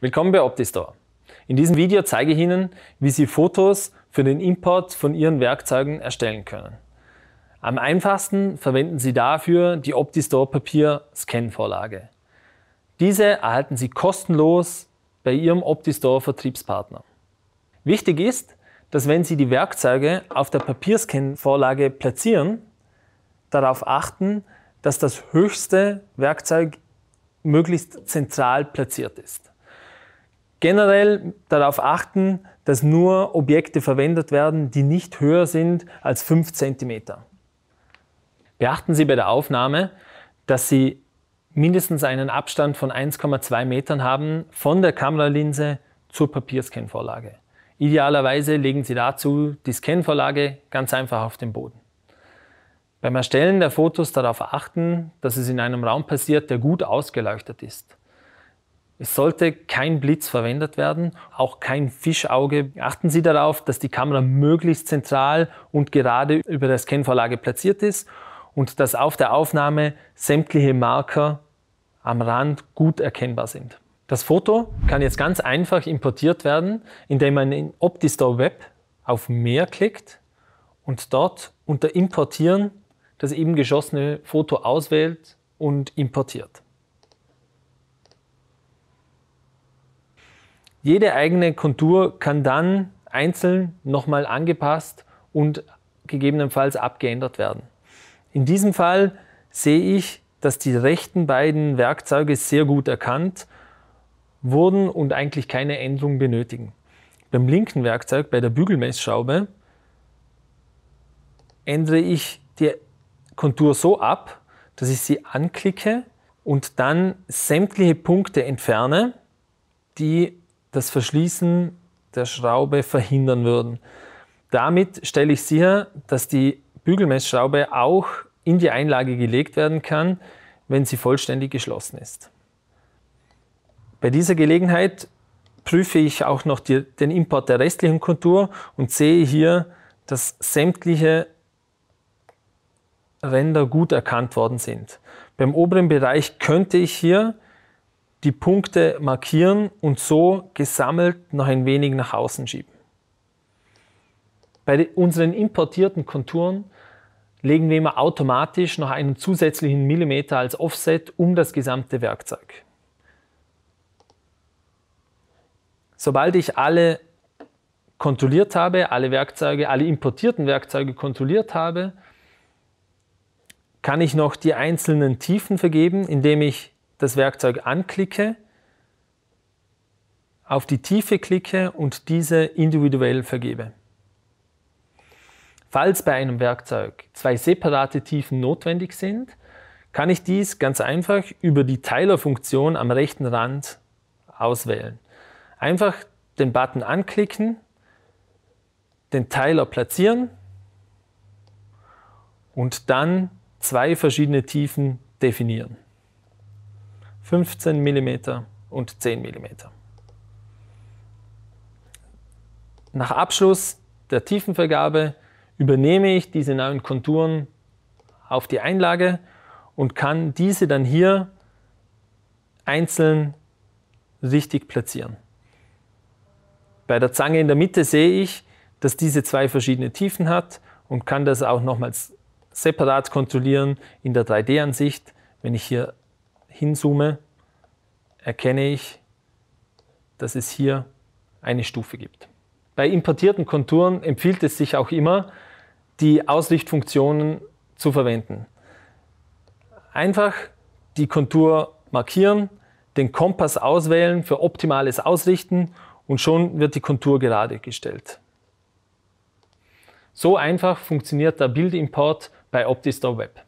Willkommen bei Optistore. In diesem Video zeige ich Ihnen, wie Sie Fotos für den Import von Ihren Werkzeugen erstellen können. Am einfachsten verwenden Sie dafür die Optistore Papier Scan Vorlage. Diese erhalten Sie kostenlos bei Ihrem Optistore Vertriebspartner. Wichtig ist, dass wenn Sie die Werkzeuge auf der Papierscan Vorlage platzieren, darauf achten, dass das höchste Werkzeug möglichst zentral platziert ist. Generell darauf achten, dass nur Objekte verwendet werden, die nicht höher sind als 5 cm. Beachten Sie bei der Aufnahme, dass Sie mindestens einen Abstand von 1,2 Metern haben von der Kameralinse zur Papierscanvorlage. Idealerweise legen Sie dazu die Scanvorlage ganz einfach auf den Boden. Beim Erstellen der Fotos darauf achten, dass es in einem Raum passiert, der gut ausgeleuchtet ist. Es sollte kein Blitz verwendet werden, auch kein Fischauge. Achten Sie darauf, dass die Kamera möglichst zentral und gerade über der Scanvorlage platziert ist und dass auf der Aufnahme sämtliche Marker am Rand gut erkennbar sind. Das Foto kann jetzt ganz einfach importiert werden, indem man in OptiStore Web auf Mehr klickt und dort unter Importieren das eben geschossene Foto auswählt und importiert. Jede eigene Kontur kann dann einzeln nochmal angepasst und gegebenenfalls abgeändert werden. In diesem Fall sehe ich, dass die rechten beiden Werkzeuge sehr gut erkannt wurden und eigentlich keine Änderung benötigen. Beim linken Werkzeug, bei der Bügelmessschraube, ändere ich die Kontur so ab, dass ich sie anklicke und dann sämtliche Punkte entferne, die das Verschließen der Schraube verhindern würden. Damit stelle ich sicher, dass die Bügelmessschraube auch in die Einlage gelegt werden kann, wenn sie vollständig geschlossen ist. Bei dieser Gelegenheit prüfe ich auch noch die, den Import der restlichen Kontur und sehe hier, dass sämtliche Ränder gut erkannt worden sind. Beim oberen Bereich könnte ich hier die Punkte markieren und so gesammelt noch ein wenig nach außen schieben. Bei unseren importierten Konturen legen wir immer automatisch noch einen zusätzlichen Millimeter als Offset um das gesamte Werkzeug. Sobald ich alle kontrolliert habe, alle Werkzeuge, alle importierten Werkzeuge kontrolliert habe, kann ich noch die einzelnen Tiefen vergeben, indem ich das Werkzeug anklicke, auf die Tiefe klicke und diese individuell vergebe. Falls bei einem Werkzeug zwei separate Tiefen notwendig sind, kann ich dies ganz einfach über die Teilerfunktion am rechten Rand auswählen. Einfach den Button anklicken, den Teiler platzieren und dann zwei verschiedene Tiefen definieren. 15 mm und 10 mm. Nach Abschluss der Tiefenvergabe übernehme ich diese neuen Konturen auf die Einlage und kann diese dann hier einzeln richtig platzieren. Bei der Zange in der Mitte sehe ich, dass diese zwei verschiedene Tiefen hat und kann das auch nochmals separat kontrollieren in der 3D-Ansicht, wenn ich hier hinzoome, erkenne ich, dass es hier eine Stufe gibt. Bei importierten Konturen empfiehlt es sich auch immer, die Auslichtfunktionen zu verwenden. Einfach die Kontur markieren, den Kompass auswählen für optimales Ausrichten und schon wird die Kontur gerade gestellt. So einfach funktioniert der Bildimport bei OptiStore Web.